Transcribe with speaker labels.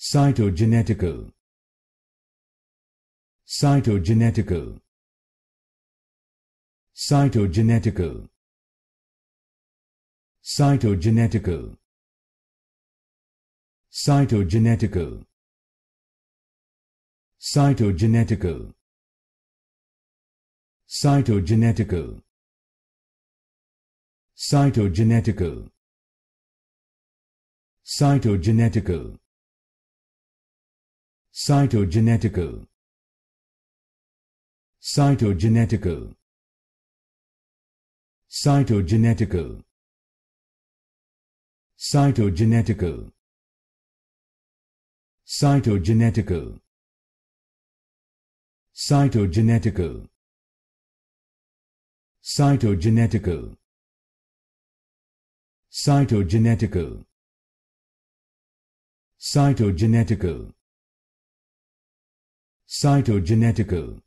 Speaker 1: cytogenetical cytogenetical cytogenetical cytogenetical cytogenetical cytogenetical cytogenetical cytogenetical cytogenetical cytogenetical cytogenetical cytogenetical cytogenetical cytogenetical cytogenetical cytogenetical cytogenetical cytogenetical cytogenetical